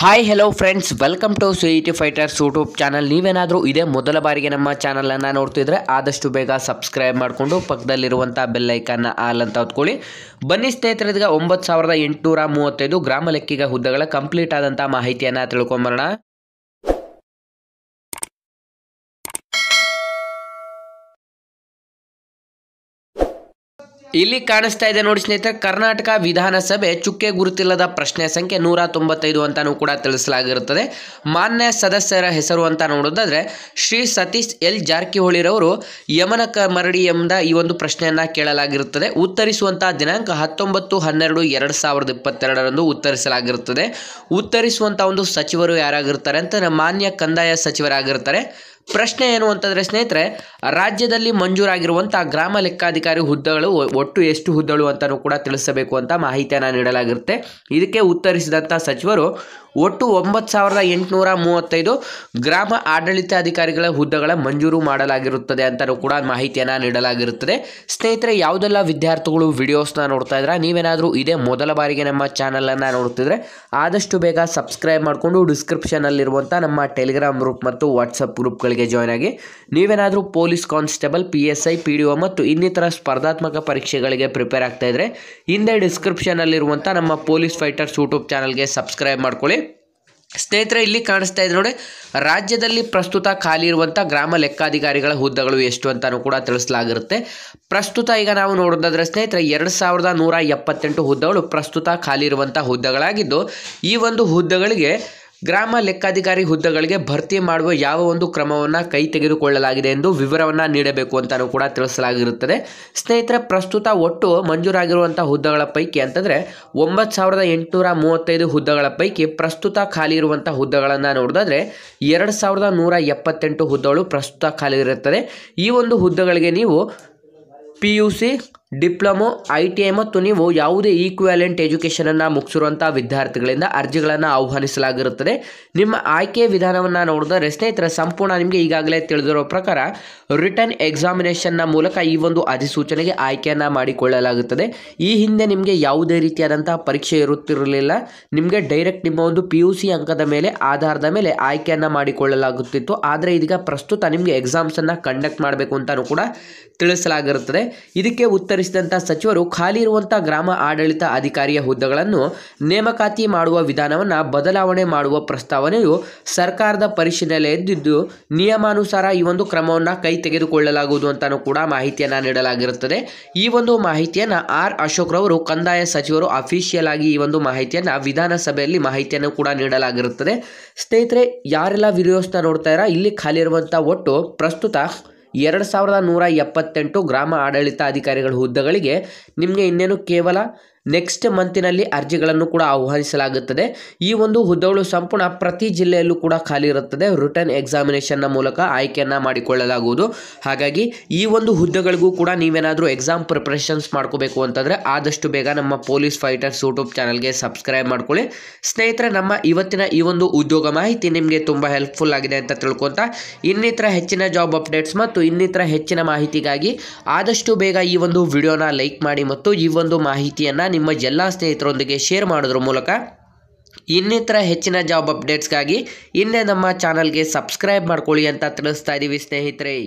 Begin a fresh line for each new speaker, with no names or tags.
hi hello friends welcome to T fighters YouTube channel ನೀವೇನಾದರೂ ಇದೇ ಮೊದಲ ಬಾರಿಗೆ ನಮ್ಮ ಚಾನಲನ್ನು ನೋಡ್ತಿದ್ರೆ ಆದಷ್ಟು ಬೇಗ ಸಬ್ಸ್ಕ್ರೈಬ್ ಮಾಡಿಕೊಂಡು ಪಕ್ಕದಲ್ಲಿರುವಂಥ ಬೆಲ್ಲೈಕನ್ನ ಆಲ್ ಅಂತ ಹೊತ್ಕೊಳ್ಳಿ ಬನ್ನಿ ಸ್ನೇಹಿತರಿಗ ಒಂಬತ್ತು ಸಾವಿರದ ಎಂಟುನೂರ ಮೂವತ್ತೈದು ಗ್ರಾಮ ಲೆಕ್ಕಿಗ ಹುದ್ದೆಗಳ ಕಂಪ್ಲೀಟ್ ಆದಂಥ ಮಾಹಿತಿಯನ್ನು ತಿಳ್ಕೊಂಬರೋಣ ಇಲ್ಲಿ ಕಾಣಿಸ್ತಾ ಇದೆ ನೋಡಿ ಸ್ನೇಹಿತರೆ ಕರ್ನಾಟಕ ವಿಧಾನಸಭೆ ಚುಕ್ಕೆ ಗುರುತಿಲ್ಲದ ಪ್ರಶ್ನೆ ಸಂಖ್ಯೆ ನೂರ ತೊಂಬತ್ತೈದು ಅಂತಾನು ಕೂಡ ತಿಳಿಸಲಾಗಿರುತ್ತದೆ ಮಾನ್ಯ ಸದಸ್ಯರ ಹೆಸರು ಅಂತ ನೋಡೋದಾದ್ರೆ ಶ್ರೀ ಸತೀಶ್ ಎಲ್ ಜಾರಕಿಹೊಳಿರವರು ಯಮನ ಮರಡಿ ಎಂಬ ಈ ಒಂದು ಪ್ರಶ್ನೆಯನ್ನ ಕೇಳಲಾಗಿರುತ್ತದೆ ಉತ್ತರಿಸುವಂತಹ ದಿನಾಂಕ ಹತ್ತೊಂಬತ್ತು ಹನ್ನೆರಡು ಎರಡು ಸಾವಿರದ ಇಪ್ಪತ್ತೆರಡರಂದು ಉತ್ತರಿಸಲಾಗಿರುತ್ತದೆ ಉತ್ತರಿಸುವಂತಹ ಒಂದು ಸಚಿವರು ಯಾರಾಗಿರ್ತಾರೆ ಅಂತ ಮಾನ್ಯ ಕಂದಾಯ ಸಚಿವರಾಗಿರ್ತಾರೆ ಪ್ರಶ್ನೆ ಏನು ಅಂತಂದರೆ ಸ್ನೇಹಿತರೆ ರಾಜ್ಯದಲ್ಲಿ ಮಂಜೂರಾಗಿರುವಂಥ ಗ್ರಾಮ ಲೆಕ್ಕಾಧಿಕಾರಿ ಹುದ್ದೆಗಳು ಒಟ್ಟು ಎಷ್ಟು ಹುದ್ದೆಗಳು ಅಂತಲೂ ಕೂಡ ತಿಳಿಸಬೇಕು ಅಂತ ಮಾಹಿತಿಯನ್ನು ನೀಡಲಾಗಿರುತ್ತೆ ಇದಕ್ಕೆ ಉತ್ತರಿಸಿದಂಥ ಸಚಿವರು ಒಟ್ಟು ಒಂಬತ್ತು ಸಾವಿರದ ಎಂಟುನೂರ ಮೂವತ್ತೈದು ಗ್ರಾಮ ಅಧಿಕಾರಿಗಳ ಹುದ್ದೆಗಳ ಮಂಜೂರು ಮಾಡಲಾಗಿರುತ್ತದೆ ಅಂತಲೂ ಕೂಡ ಮಾಹಿತಿಯನ್ನು ನೀಡಲಾಗಿರುತ್ತದೆ ಸ್ನೇಹಿತರೆ ಯಾವುದೆಲ್ಲ ವಿದ್ಯಾರ್ಥಿಗಳು ವಿಡಿಯೋಸ್ನ ನೋಡ್ತಾ ಇದ್ರೆ ನೀವೇನಾದರೂ ಇದೇ ಮೊದಲ ಬಾರಿಗೆ ನಮ್ಮ ಚಾನಲನ್ನು ನೋಡ್ತಿದ್ರೆ ಆದಷ್ಟು ಬೇಗ ಸಬ್ಸ್ಕ್ರೈಬ್ ಮಾಡಿಕೊಂಡು ಡಿಸ್ಕ್ರಿಪ್ಷನಲ್ಲಿರುವಂಥ ನಮ್ಮ ಟೆಲಿಗ್ರಾಮ್ ಗ್ರೂಪ್ ಮತ್ತು ವಾಟ್ಸಪ್ ಗ್ರೂಪ್ಗಳಿಗೆ ಜಾಯ್ನ್ ಆಗಿ ನೀವೇನಾದರೂ police constable P S I P D O ಮತ್ತು ಇನ್ನಿತರ ಸ್ಪರ್ಧಾತ್ಮಕ ಪರೀಕ್ಷೆಗಳಿಗೆ ಪ್ರಿಪೇರ್ ಆಗ್ತಾ ಇದ್ದರೆ ಹಿಂದೆ ಡಿಸ್ಕ್ರಿಪ್ಷನಲ್ಲಿರುವಂಥ ನಮ್ಮ ಪೊಲೀಸ್ ಫೈಟರ್ಸ್ ಯೂಟ್ಯೂಬ್ ಚಾನಲ್ಗೆ ಸಬ್ಸ್ಕ್ರೈಬ್ ಮಾಡ್ಕೊಳ್ಳಿ ಸ್ನೇಹಿತರೆ ಇಲ್ಲಿ ಕಾಣಿಸ್ತಾ ಇದೆ ನೋಡಿ ರಾಜ್ಯದಲ್ಲಿ ಪ್ರಸ್ತುತ ಖಾಲಿ ಇರುವಂಥ ಗ್ರಾಮ ಲೆಕ್ಕಾಧಿಕಾರಿಗಳ ಹುದ್ದೆಗಳು ಎಷ್ಟು ಅಂತಲೂ ಕೂಡ ತಿಳಿಸಲಾಗಿರುತ್ತೆ ಪ್ರಸ್ತುತ ಈಗ ನಾವು ನೋಡೋದಾದ್ರೆ ಸ್ನೇಹಿತರೆ ಎರಡು ಸಾವಿರದ ನೂರ ಎಪ್ಪತ್ತೆಂಟು ಹುದ್ದೆಗಳು ಪ್ರಸ್ತುತ ಖಾಲಿ ಇರುವಂಥ ಹುದ್ದೆಗಳಾಗಿದ್ದು ಈ ಒಂದು ಹುದ್ದೆಗಳಿಗೆ ಗ್ರಾಮ ಲೆಕ್ಕಾಧಿಕಾರಿ ಹುದ್ದೆಗಳಿಗೆ ಭರ್ತಿ ಮಾಡುವ ಯಾವ ಒಂದು ಕ್ರಮವನ್ನು ಕೈ ತೆಗೆದುಕೊಳ್ಳಲಾಗಿದೆ ಎಂದು ವಿವರವನ್ನು ನೀಡಬೇಕು ಅಂತಲೂ ಕೂಡ ತಿಳಿಸಲಾಗಿರುತ್ತದೆ ಸ್ನೇಹಿತರೆ ಪ್ರಸ್ತುತ ಒಟ್ಟು ಮಂಜೂರಾಗಿರುವಂಥ ಹುದ್ದೆಗಳ ಪೈಕಿ ಅಂತಂದರೆ ಒಂಬತ್ತು ಸಾವಿರದ ಎಂಟುನೂರ ಮೂವತ್ತೈದು ಹುದ್ದೆಗಳ ಪೈಕಿ ಪ್ರಸ್ತುತ ಖಾಲಿ ಇರುವಂಥ ಹುದ್ದೆಗಳನ್ನು ನೋಡಿದ್ರೆ ಎರಡು ಸಾವಿರದ ನೂರ ಎಪ್ಪತ್ತೆಂಟು ಹುದ್ದೆಗಳು ಪ್ರಸ್ತುತ ಖಾಲಿ ಇರುತ್ತದೆ ಈ ಒಂದು ಹುದ್ದೆಗಳಿಗೆ ನೀವು P U C diploma I T I ಮತ್ತು ನೀವು ಯಾವುದೇ ಈಕ್ವ್ಯಾಲೆಂಟ್ ಎಜುಕೇಷನನ್ನು ಮುಗಿಸಿರುವಂಥ ವಿದ್ಯಾರ್ಥಿಗಳಿಂದ ಅರ್ಜಿಗಳನ್ನು ಆಹ್ವಾನಿಸಲಾಗಿರುತ್ತದೆ ನಿಮ್ಮ ಆಯ್ಕೆ ವಿಧಾನವನ್ನು ನೋಡಿದರೆ ಸ್ನೇಹಿತರ ಸಂಪೂರ್ಣ ನಿಮಗೆ ಈಗಾಗಲೇ ತಿಳಿದಿರೋ ಪ್ರಕಾರ ರಿಟರ್ನ್ ಎಕ್ಸಾಮಿನೇಷನ್ನ ಮೂಲಕ ಈ ಒಂದು ಅಧಿಸೂಚನೆಗೆ ಆಯ್ಕೆಯನ್ನು ಮಾಡಿಕೊಳ್ಳಲಾಗುತ್ತದೆ ಈ ಹಿಂದೆ ನಿಮಗೆ ಯಾವುದೇ ರೀತಿಯಾದಂಥ ಪರೀಕ್ಷೆ ಇರುತ್ತಿರಲಿಲ್ಲ ನಿಮಗೆ ಡೈರೆಕ್ಟ್ ನಿಮ್ಮ ಒಂದು ಪಿ ಯು ಸಿ ಅಂಕದ ಮೇಲೆ ಆಧಾರದ ಮೇಲೆ ಆಯ್ಕೆಯನ್ನು ಮಾಡಿಕೊಳ್ಳಲಾಗುತ್ತಿತ್ತು ಆದರೆ ಇದೀಗ ಪ್ರಸ್ತುತ ನಿಮಗೆ ಎಕ್ಸಾಮ್ಸನ್ನು ಕಂಡಕ್ಟ್ ಮಾಡಬೇಕು ಅಂತಲೂ ಕೂಡ ತಿಳಿಸಲಾಗಿರುತ್ತದೆ ಇದಕ್ಕೆ ಉತ್ತರ ಸ್ವೀಕರಿಸಿದಂಥ ಸಚಿವರು ಖಾಲಿ ಇರುವಂಥ ಗ್ರಾಮ ಆಡಳಿತ ಅಧಿಕಾರಿಯ ಹುದ್ದೆಗಳನ್ನು ನೇಮಕಾತಿ ಮಾಡುವ ವಿಧಾನವನ್ನು ಬದಲಾವಣೆ ಮಾಡುವ ಪ್ರಸ್ತಾವನೆಯು ಸರ್ಕಾರದ ಎದ್ದಿದ್ದು ನಿಯಮಾನುಸಾರ ಈ ಒಂದು ಕ್ರಮವನ್ನು ಕೈ ತೆಗೆದುಕೊಳ್ಳಲಾಗುವುದು ಅಂತಲೂ ಕೂಡ ಮಾಹಿತಿಯನ್ನು ನೀಡಲಾಗಿರುತ್ತದೆ ಈ ಒಂದು ಮಾಹಿತಿಯನ್ನು ಆರ್ ಅಶೋಕ್ ರವರು ಕಂದಾಯ ಸಚಿವರು ಅಫಿಷಿಯಲ್ ಆಗಿ ಈ ಒಂದು ಮಾಹಿತಿಯನ್ನು ವಿಧಾನಸಭೆಯಲ್ಲಿ ಮಾಹಿತಿಯನ್ನು ಕೂಡ ನೀಡಲಾಗಿರುತ್ತದೆ ಸ್ನೇಹಿತರೆ ಯಾರೆಲ್ಲ ವಿಡಿಯೋಸ್ನ ನೋಡ್ತಾ ಇರೋ ಇಲ್ಲಿ ಖಾಲಿ ಇರುವಂಥ ಒಟ್ಟು ಪ್ರಸ್ತುತ ಎರಡು ಸಾವಿರದ ನೂರ ಎಪ್ಪತ್ತೆಂಟು ಗ್ರಾಮ ಆಡಳಿತಾಧಿಕಾರಿಗಳ ಹುದ್ದೆಗಳಿಗೆ ನಿಮಗೆ ಇನ್ನೇನು ಕೇವಲ ನೆಕ್ಸ್ಟ್ ಮಂತಿನಲ್ಲಿ ಅರ್ಜಿಗಳನ್ನು ಕೂಡ ಆಹ್ವಾನಿಸಲಾಗುತ್ತದೆ ಈ ಒಂದು ಹುದ್ದೆಗಳು ಸಂಪೂರ್ಣ ಪ್ರತಿ ಜಿಲ್ಲೆಯಲ್ಲೂ ಕೂಡ ಖಾಲಿ ಇರುತ್ತದೆ ರಿಟರ್ನ್ ಎಕ್ಸಾಮಿನೇಷನ್ನ ಮೂಲಕ ಆಯ್ಕೆಯನ್ನು ಮಾಡಿಕೊಳ್ಳಲಾಗುವುದು ಹಾಗಾಗಿ ಈ ಒಂದು ಹುದ್ದೆಗಳಿಗೂ ಕೂಡ ನೀವೇನಾದರೂ ಎಕ್ಸಾಮ್ ಪ್ರಿಪ್ರೇಷನ್ಸ್ ಮಾಡ್ಕೋಬೇಕು ಅಂತಂದರೆ ಆದಷ್ಟು ಬೇಗ ನಮ್ಮ ಪೊಲೀಸ್ ಫೈಟರ್ಸ್ ಯೂಟ್ಯೂಬ್ ಚಾನಲ್ಗೆ ಸಬ್ಸ್ಕ್ರೈಬ್ ಮಾಡ್ಕೊಳ್ಳಿ ಸ್ನೇಹಿತರೆ ನಮ್ಮ ಇವತ್ತಿನ ಈ ಒಂದು ಉದ್ಯೋಗ ಮಾಹಿತಿ ನಿಮಗೆ ತುಂಬ ಹೆಲ್ಪ್ಫುಲ್ ಆಗಿದೆ ಅಂತ ತಿಳ್ಕೊತಾ ಇನ್ನಿತರ ಹೆಚ್ಚಿನ ಜಾಬ್ ಅಪ್ಡೇಟ್ಸ್ ಮತ್ತು ಇನ್ನಿತರ ಹೆಚ್ಚಿನ ಮಾಹಿತಿಗಾಗಿ ಆದಷ್ಟು ಬೇಗ ಈ ಒಂದು ವಿಡಿಯೋನ ಲೈಕ್ ಮಾಡಿ ಮತ್ತು ಈ ಒಂದು ಮಾಹಿತಿಯನ್ನು ನಿಮ್ಮ ಎಲ್ಲ ಸ್ನೇಹಿತರೊಂದಿಗೆ ಶೇರ್ ಮಾಡೋದ್ರ ಮೂಲಕ ಇನ್ನಿತರ ಹೆಚ್ಚಿನ ಜಾಬ್ ಅಪ್ಡೇಟ್ಸ್ಗಾಗಿ ಇನ್ನೇ ನಮ್ಮ ಚಾನಲ್ಗೆ ಸಬ್ಸ್ಕ್ರೈಬ್ ಮಾಡ್ಕೊಳ್ಳಿ ಅಂತ ತಿಳಿಸ್ತಾ ಇದ್ದೀವಿ ಸ್ನೇಹಿತರೆ